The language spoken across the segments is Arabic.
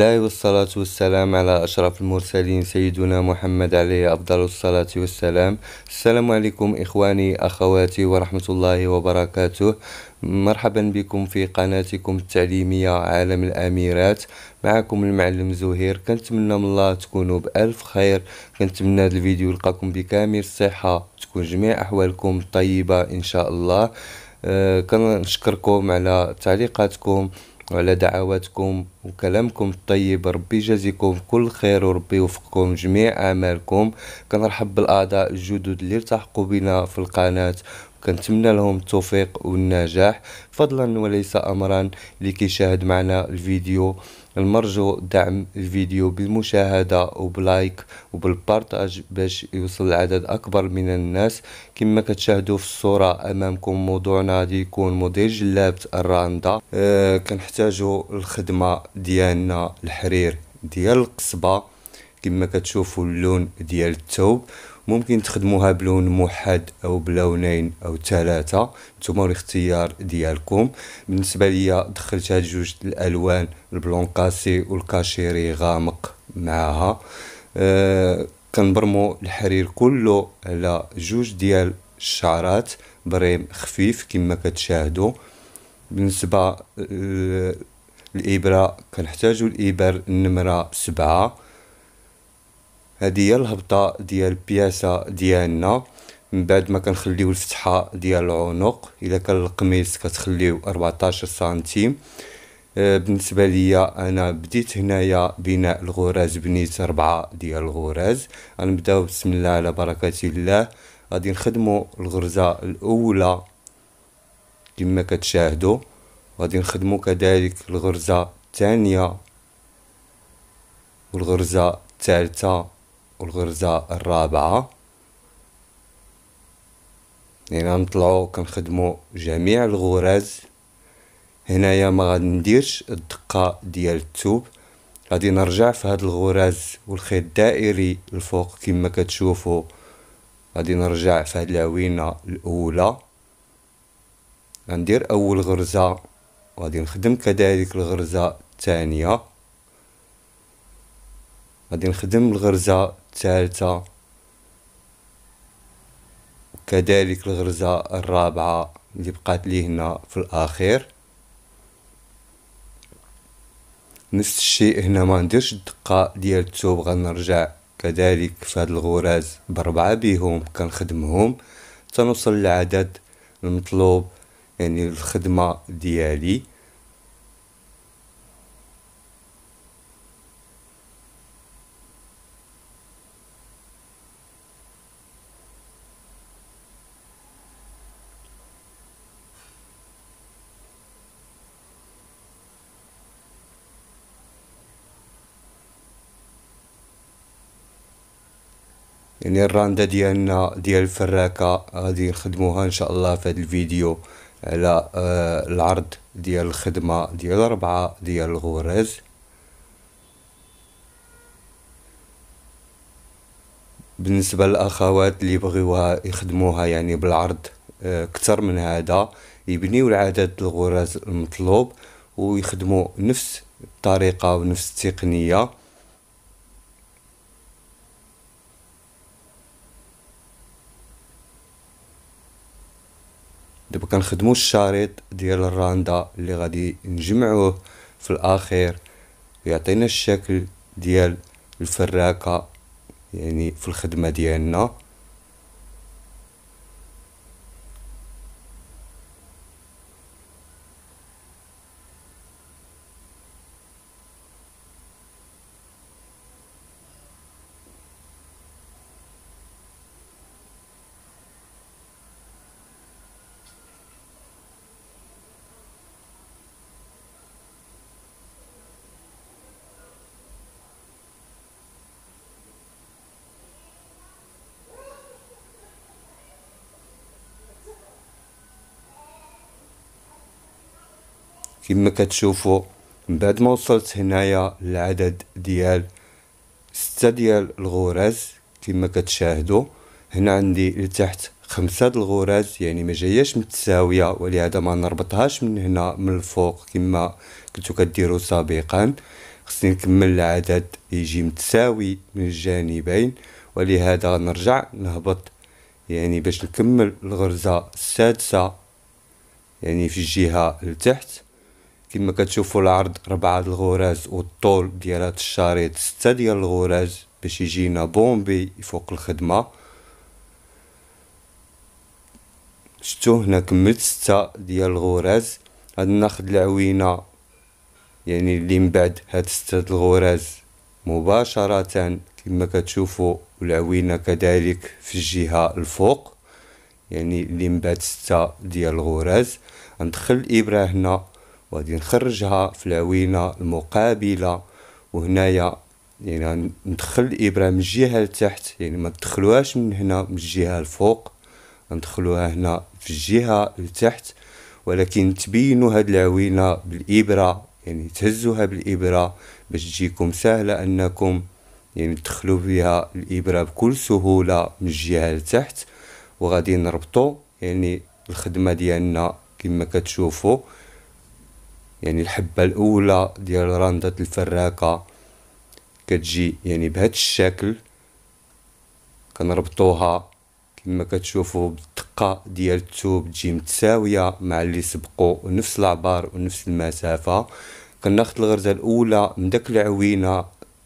الله والصلاة والسلام على أشرف المرسلين سيدنا محمد عليه أفضل الصلاة والسلام السلام عليكم إخواني أخواتي ورحمة الله وبركاته مرحبا بكم في قناتكم التعليمية عالم الأميرات معكم المعلم زهير كنتمنى من الله تكونوا بألف خير كنتمنى هذا الفيديو يلقاكم بكامل الصحة تكون جميع أحوالكم طيبة إن شاء الله أه كنشكركم على تعليقاتكم وعلى دعواتكم وكلامكم الطيب ربي يجازيكم كل خير وربي يوفقكم جميع اعمالكم كنرحب بالاعضاء الجدد اللي التحقوا بنا في القناه كنتمنى لهم التوفيق والنجاح فضلا وليس امرا لكي يشاهد معنا الفيديو المرجو دعم الفيديو بالمشاهدة وبلايك وبالبارتاج باش يوصل لعدد أكبر من الناس كما كتشاهدوا في الصورة أمامكم موضوعنا غادي يكون موديل جلابة الراندا أه كنحتاجوا الخدمة ديالنا الحرير ديال القصبة كما كتشوفوا اللون ديال التوب ممكن تخدموها بلون موحد او بلونين او ثلاثه نتوما الاختيار ديالكم بالنسبه ليا دخلت هاد جوج الالوان البلون كاسي والكاشيري غامق معاها أه كنبرمو الحرير كله على جوج ديال الشعرات بريم خفيف كما كتشاهدوا بالنسبه آه، الابره كنحتاجو الابر النمره سبعة هذه هي الهبطه ديال البياسه ديالنا من بعد ما كنخليو الفتحه ديال العنق الا كان القميص كتخليو 14 سنتيم آه، بالنسبه ليا انا بديت هنايا بناء الغراز بنيت أربعة ديال الغراز غنبداو بسم الله على بركه الله غادي نخدمو الغرزه الاولى كما كتشاهدوا غادي نخدمو كذلك الغرزه الثانيه والغرزه الثالثه الغرزة الرابعة هنا يعني نطلعو كنخدمو جميع الغرز هنايا ما غادي نديرش الدقة ديال التوب غادي نرجع في هاد الغرز والخيط الدائري الفوق كما كتشوفو غادي نرجع في هاد العوينة الاولى غندير اول غرزة وغادي نخدم كذلك الغرزة الثانية غادي نخدم الغرزة الثالثة وكذلك الغرزة الرابعة اللي بقات لي هنا في الأخير نفس الشيء هنا ما نديرش الدقة ديال التوب غنرجع كذلك في هاد الغراز بربعة بيهم كنخدمهم تنوصل للعدد المطلوب يعني الخدمة ديالي يعني الرانده ديالنا ديال الفراكه غادي نخدموها ان شاء الله في هذا الفيديو على آه، العرض ديال الخدمه ديال ربعة ديال الغرز بالنسبه للاخوات اللي بغيوها يخدموها يعني بالعرض اكثر آه، من هذا يبنيو العدد الغرز المطلوب ويخدموا نفس الطريقه ونفس التقنيه وكنخدموا الشريط ديال الراندا اللي غادي نجمعوه في الاخير ويعطينا الشكل ديال الفراكه يعني في الخدمه ديالنا كما كتشوفوا من بعد ما وصلت هنايا العدد ديال ستة ديال الغراز كما كتشاهدوا هنا عندي لتحت خمسة د الغراز يعني ما جاياش متساويه ولهذا ما نربطهاش من هنا من الفوق كما كنتو كديروا سابقا خصني نكمل العدد يجي متساوي من الجانبين ولهذا نرجع نهبط يعني باش نكمل الغرزه السادسه يعني في الجهه لتحت كما كتشوفوا العرض ربعة الغراز والطول ديال هاد الشريط ستة ديال الغراز باش يجينا بومبي فوق الخدمة شتو هنا كملت ستة ديال الغراز غادي ناخد العوينة يعني اللي من بعد هاد ستة الغراز مباشرة كما كتشوفوا العوينة كذلك في الجهة الفوق يعني اللي من بعد ستة ديال الغراز ندخل الابره هنا وغادي نخرجها في العوينه المقابله وهنايا يعني ندخل الابره من الجهه لتحت يعني ما تدخلوهاش من هنا من الجهه الفوق ندخلوها هنا في الجهه لتحت ولكن تبينوا هاد العوينه بالابره يعني تهزوها بالابره باش تجيكم سهله انكم يعني تدخلوا بها الابره بكل سهوله من الجهه لتحت وغادي نربطوا يعني الخدمه ديالنا كما كتشوفوا يعني الحبة الأولى ديال رندة الفراكة كتجي يعني بهاد الشكل كنربطوها كما كتشوفوا بالدقة ديال التوب تجي متساوية مع اللي سبقو نفس العبار ونفس المسافة كناخد الغرزة الأولى من داك العوينة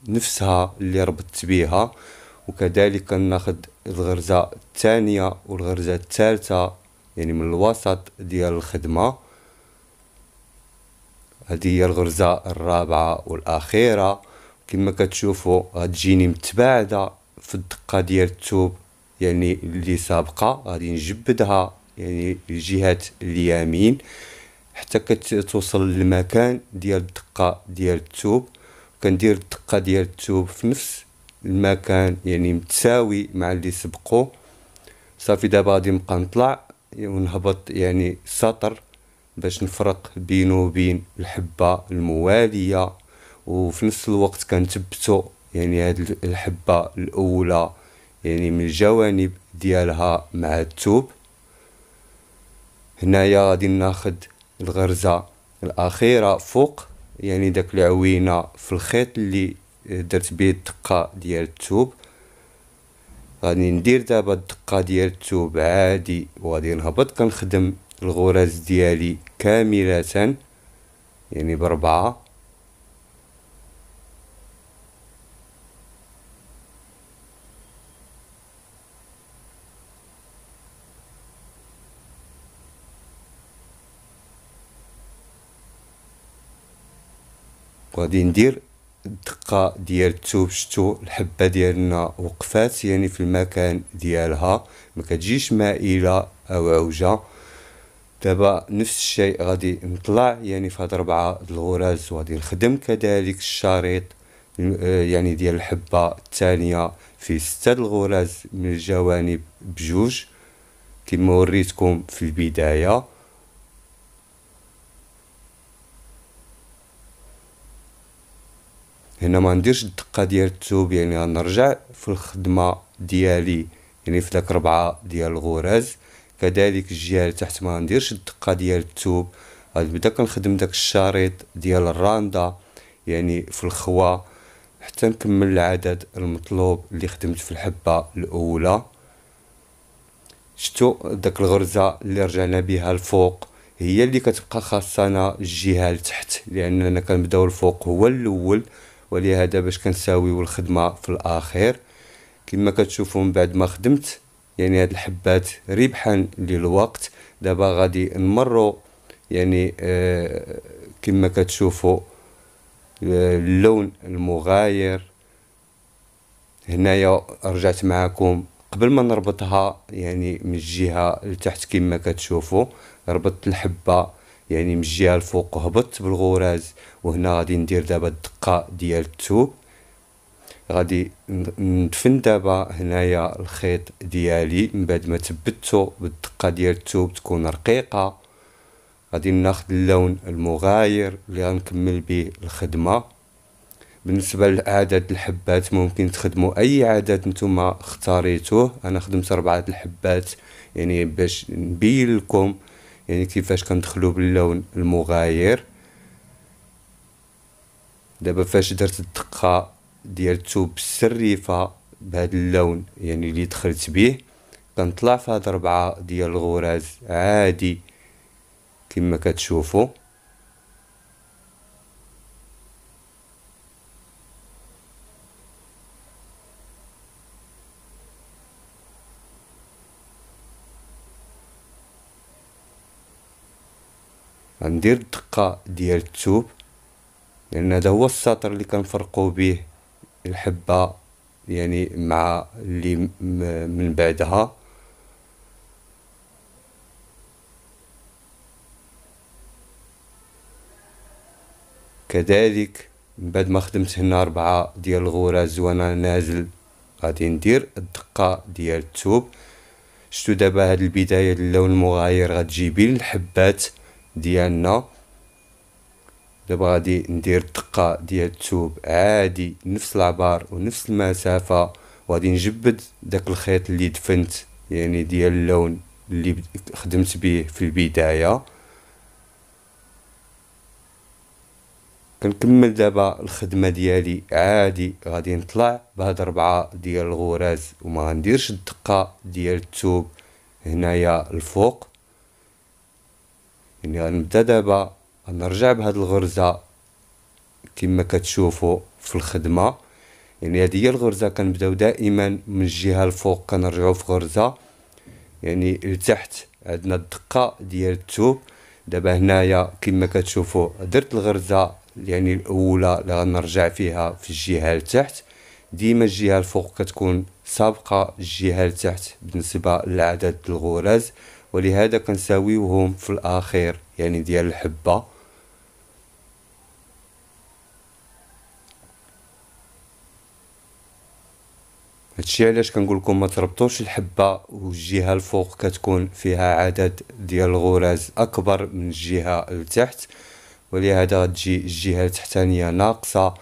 نفسها اللي ربطت بيها وكذلك كناخد الغرزة الثانية والغرزة الثالثة يعني من الوسط ديال الخدمة هذه هي الغرزة الرابعة والأخيرة كما كتشوفوا غتجيني متباعدة في الدقة ديال التوب يعني اللي سابقة غادي نجبدها يعني الجهة اليمين حتى كتوصل للمكان ديال الدقة ديال التوب كندير الدقة ديال التوب في نفس المكان يعني متساوي مع اللي سبقو صافي دابا غادي نبقى نطلع ونهبط يعني سطر باش نفرق بينو وبين الحبة الموالية وفي نفس الوقت كنثبتو يعني هاد الحبة الأولى يعني من الجوانب ديالها مع التوب هنايا غادي ناخد الغرزة الأخيرة فوق يعني داك العوينة في الخيط اللي درت بيه الدقة ديال التوب غادي ندير دابا الدقة ديال التوب عادي وغادي نهبط كنخدم الغرز ديالي كاملة يعني بربعة غادي ندير الدقة ديال التوب شتو الحبة ديالنا وقفات يعني في المكان ديالها ما كتجيش مائلة او عوجة دابا نفس الشيء غادي نطلع يعني في هاد ربعة الغراز وغادي نخدم كذلك الشريط آه، يعني ديال الحبة الثانية في ستة الغراز من الجوانب بجوج كما وريتكم في البداية هنا ما نديرش الدقة ديال الثوب يعني غنرجع في الخدمة ديالي يعني في داك ربعة ديال الغراز كذلك الجهه اللي تحت ما نديرش الدقه ديال الثوب غنبدا كنخدم داك الشريط ديال الراندا يعني في الخوا حتى نكمل العدد المطلوب اللي خدمت في الحبه الاولى شتو داك الغرزه اللي رجعنا بها الفوق هي اللي كتبقى خاصنا الجهه لتحت لاننا كنبداو الفوق هو الاول ولهذا باش كنساويو الخدمه في الاخير كما كتشوفوا من بعد ما خدمت يعني هاد الحبات ربحا للوقت دابا غادي نمروا يعني آه، كما كتشوفوا آه، اللون المغاير هنايا رجعت معكم قبل ما نربطها يعني من الجهه لتحت كما كتشوفوا ربطت الحبه يعني من الجهه الفوق هبطت بالغراز وهنا غادي ندير دابا الدقه ديال الثوب غادي ندفن دابا هنايا الخيط ديالي من بعد ما ثبتو بالدقه ديال الثوب تكون رقيقه غادي ناخذ اللون المغاير اللي غنكمل به الخدمه بالنسبه لعدد الحبات ممكن تخدموا اي عدد نتوما اختاريتوه انا خدمت اربعه الحبات يعني باش نبين لكم يعني كيفاش كندخلوا باللون المغاير دابا فاش درت الدقه ديال الثوب السريفه بهذا اللون يعني اللي دخلت بيه كنطلع في هاد ربعة ديال الغراز عادي كما كتشوفوا غندير الدقه ديال الثوب لان هذا هو السطر اللي كنفرقوا به الحبة يعني مع اللي من بعدها كذلك من بعد ما خدمت هنا ربعة ديال الغراز وانا نازل غادي ندير الدقة ديال التوب شتو دابا هاد البداية اللون المغاير بين الحبات ديالنا دابا غادي ندير الدقة ديال التوب عادي نفس العبار ونفس المسافة وغادي نجبد داك الخيط اللي دفنت يعني ديال اللون اللي خدمت به في البداية كنكمل دابا الخدمة ديالي عادي غادي نطلع بهاد ربعة ديال الغراز وما غنديرش الدقة ديال التوب هنايا الفوق يعني غنبدا دابا غنرجع بهاد الغرزة كما كتشوفوا في الخدمة يعني هذه هي الغرزة كنبداو دائما من الجهة الفوق كنرجعو في غرزة يعني لتحت عندنا الدقة ديال التوب دابا هنايا كما كتشوفوا درت الغرزة يعني الاولى اللي غنرجع فيها في الجهة لتحت ديما الجهة الفوق كتكون سابقة الجهة لتحت بالنسبة لعدد الغرز ولهذا كنساويوهم في الاخير يعني ديال الحبة هادشي علاش كنقول لكم ما تربطوش الحبه والجهه الفوق كتكون فيها عدد ديال الغراز اكبر من الجهه التحت ولهذا غتجي الجهه التحتانيه ناقصه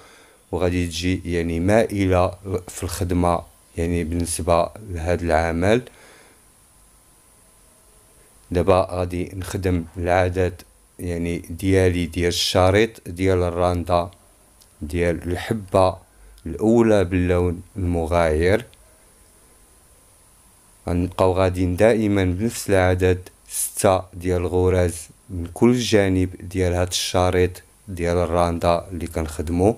وغادي تجي يعني مائله في الخدمه يعني بالنسبه لهاد العمل دابا غادي نخدم العدد يعني ديالي ديال الشريط ديال الراندا ديال الحبه الأولى باللون المغاير غنبقاو غاديين دائما بنفس العدد ستة ديال الغرز من كل جانب ديال هاد الشريط ديال الراندا اللي كنخدمو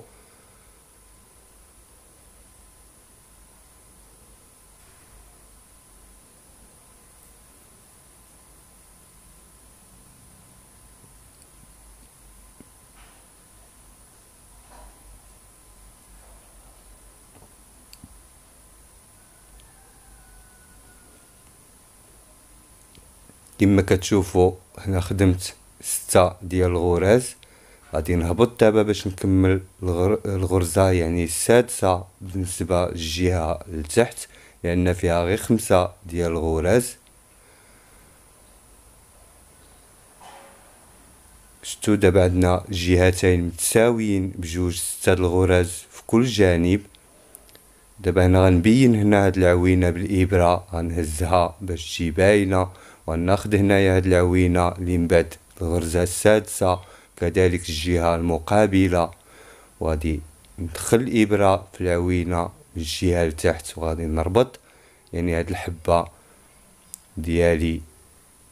كما كتشوفوا هنا خدمت ستة ديال الغراز غادي نهبط دابا باش نكمل الغر... الغرزه يعني السادسه بالنسبه للجهه لتحت لان فيها غير خمسة ديال الغراز شتو دابا عندنا جهتين متساويين بجوج ستة الغراز في كل جانب دابا هنا غنبين هنا هاد العوينه بالابره غنهزها باش تجي باينه وناخد هنايا هاد العوينة اللي من بعد الغرزة السادسة كذلك الجهة المقابلة وغادي ندخل الإبرة في العوينة الجهة لتحت وغادي نربط يعني هاد الحبة ديالي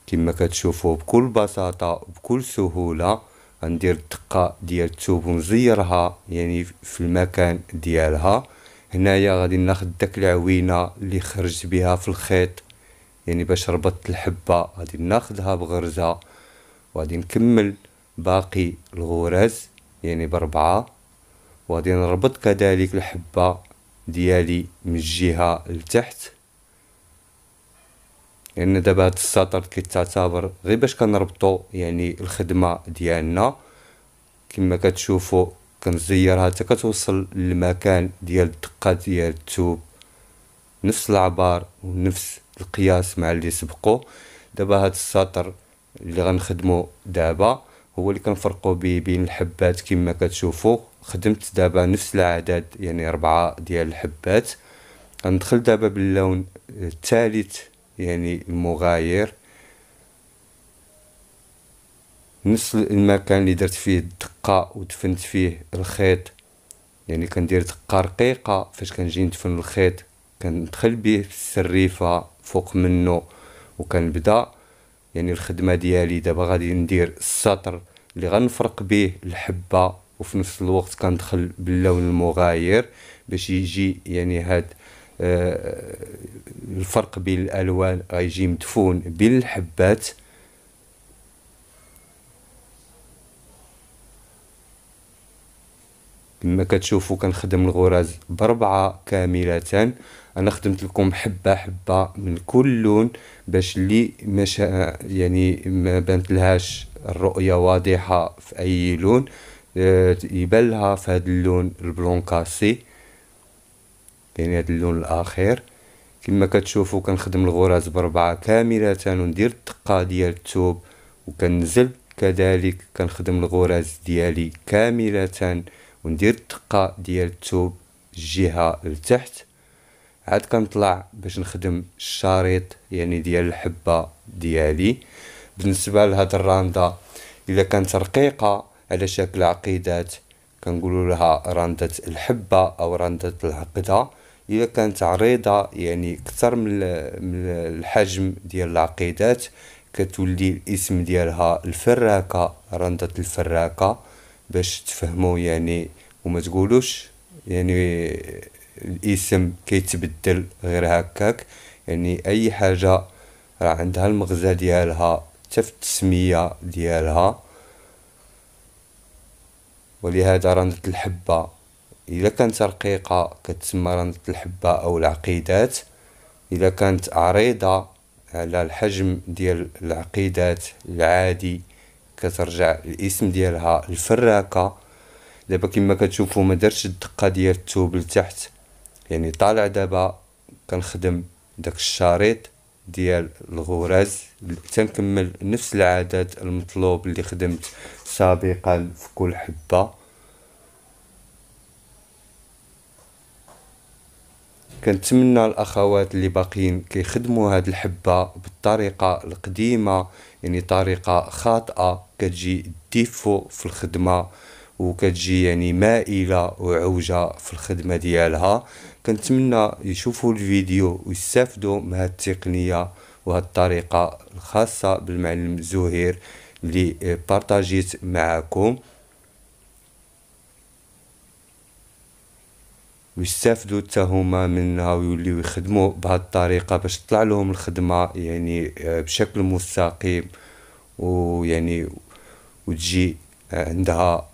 كما كتشوفوا بكل بساطة وبكل سهولة غندير الدقة ديال الثوب ونزيرها يعني في المكان ديالها هنايا غادي ناخد داك العوينة اللي خرجت بها في الخيط يعني باش ربطت الحبة غادي ناخدها بغرزة وغادي نكمل باقي الغرز يعني بربعة وغادي نربط كذلك الحبة ديالي من الجهة لتحت لان يعني دابا هاد السطر كيتعتبر غير باش كنربطو يعني الخدمه ديالنا كما كتشوفوا كنزيرها حتى كتوصل للمكان ديال الدقه ديال التوب نفس العبار ونفس القياس مع اللي سبقو دابا هاد السطر اللي غنخدمو دابا هو اللي كنفرقو بيه بين الحبات كما كتشوفوا خدمت دابا نفس العدد يعني ربعة ديال الحبات غندخل دابا باللون الثالث يعني المغاير نفس المكان اللي درت فيه الدقة ودفنت فيه الخيط يعني كندير دقة رقيقة فاش كنجي ندفن الخيط كندخل به في السريفه فوق منه بدا يعني الخدمه ديالي دابا غادي ندير السطر اللي غنفرق به الحبه وفي نفس الوقت كندخل باللون المغاير باش يجي يعني هاد آه، الفرق بين الالوان غيجي مدفون بالحبات كما كتشوفوا كنخدم الغرز بربعه كامله انا خدمت لكم حبه حبه من كل لون باش اللي مش يعني ما بانت لهاش الرؤيه واضحه في اي لون آه، يبان لها في هذا اللون البلون كاسي يعني هذا اللون الاخير كما كتشوفوا كنخدم الغرز بربعه كامله وندير الدقه ديال الثوب وكنزل كذلك كنخدم الغرز ديالي كامله وندير الدقه ديال الثوب الجهه لتحت عاد كنطلع باش نخدم الشريط يعني ديال الحبه ديالي بالنسبه لهاد الرانده الا كانت رقيقه على شكل عقيدات كنقولوا لها رانده الحبه او رانده العقده الا كانت عريضه يعني اكثر من الحجم ديال العقيدات كتولي الاسم ديالها الفراكه رانده الفراكه باش تفهموا يعني وما تقولوش يعني الاسم كيتبدل غير هكاك يعني اي حاجه راه عندها المغزى ديالها حتى في التسميه ديالها ولهذا رندة الحبة إذا كانت رقيقة كتسمى رندة الحبة أو العقيدات إذا كانت عريضة على الحجم ديال العقيدات العادي كترجع الاسم ديالها الفراكه دابا كما كتشوفوا ما دارش الدقه ديال الثوب لتحت يعني طالع دابا كنخدم داك الشريط ديال الغرز تنكمل نفس العدد المطلوب اللي خدمت سابقا في كل حبه كنتمنى الاخوات اللي باقيين كيخدموا هاد الحبه بالطريقه القديمه يعني طريقه خاطئه كتجي ديفو في الخدمه وكتجي يعني مائله وعوجه في الخدمه ديالها كنتمنى يشوفوا الفيديو ويستافدوا من هاد التقنيه وهاد الطريقه الخاصه بالمعلم زهير اللي بارطاجيت معكم ويستافدوا حتى هما منها ويوليو يخدموا بهذه الطريقه باش تطلع لهم الخدمه يعني آه، بشكل مستقيم ويعني وتجي آه، عندها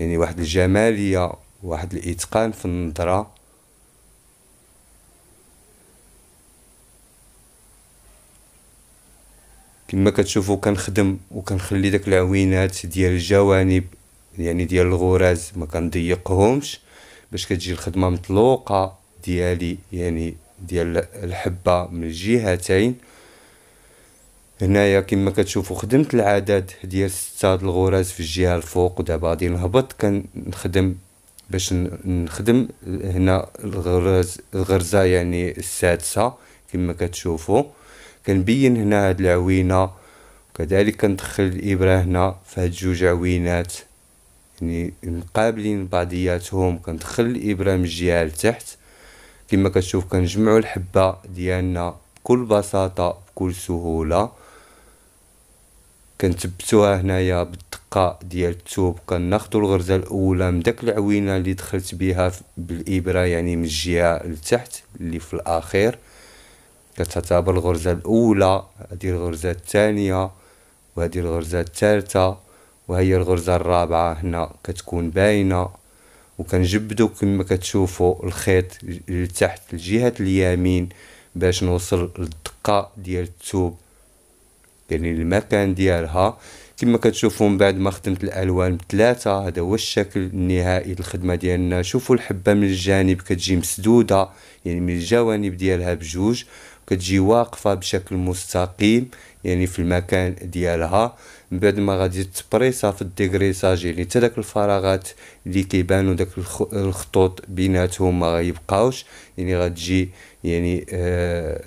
يعني واحد الجماليه واحد الاتقان في النظره كما كتشوفوا كنخدم وكنخلي داك العوينات ديال الجوانب يعني ديال الغراز ما كنضيقهمش باش كتجي الخدمه مطلوقه ديالي يعني ديال الحبه من الجهتين هنايا كما كتشوفوا خدمت العدد ديال ستة الغرز في الجهه الفوق ودابا غادي نهبط كنخدم باش نخدم هنا الغرز الغرزه يعني السادسه كما كتشوفوا كنبين هنا هاد العوينه كذلك كندخل الابره هنا في هاد جوج عوينات يعني مقابلين بعضياتهم كندخل الابره من الجهه لتحت كما كتشوف كنجمعوا الحبه ديالنا بكل بساطه بكل سهوله كنثبتوها هنايا بالدقه ديال الثوب كناخذوا الغرزه الاولى من داك العوينه اللي دخلت بها بالابره يعني من الجهه لتحت اللي في الاخير كتعتبر الغرزه الاولى هذه الغرزه الثانيه وهذه الغرزه الثالثه وهي الغرزة الرابعة هنا كتكون باينة وكنجبدو كما كتشوفوا الخيط لتحت لجهة اليمين باش نوصل للدقة ديال التوب يعني المكان ديالها كما كتشوفوا من بعد ما خدمت الالوان بثلاثه هذا هو الشكل النهائي للخدمه ديالنا شوفوا الحبه من الجانب كتجي مسدوده يعني من الجوانب ديالها بجوج كتجي واقفه بشكل مستقيم يعني في المكان ديالها من بعد ما غادي تبريسا في الديغريساج يعني حتى داك الفراغات اللي كيبانو داك الخطوط بيناتهم ما غيبقاوش يعني غتجي يعني آه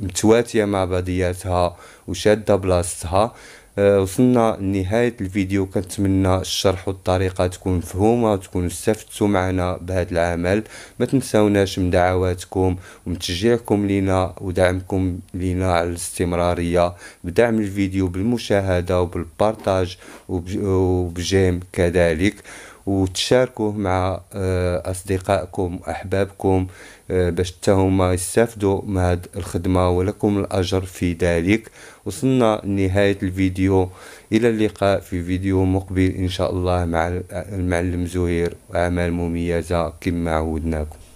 متواتيه مع بعضياتها وشاده بلاصتها آه، وصلنا لنهاية الفيديو كنتمنى الشرح والطريقة تكون مفهومة وتكون استفدتوا معنا بهذا العمل ما تنسوناش من دعواتكم ومتشجيعكم تشجيعكم لنا ودعمكم لنا على الاستمرارية بدعم الفيديو بالمشاهدة وبالبارتاج وبجيم كذلك وتشاركوه مع آه، اصدقائكم واحبابكم آه، باش حتى هما يستافدوا من هذه الخدمه ولكم الاجر في ذلك وصلنا لنهايه الفيديو الى اللقاء في فيديو مقبل ان شاء الله مع المعلم زهير واعمال مميزه كما عودناكم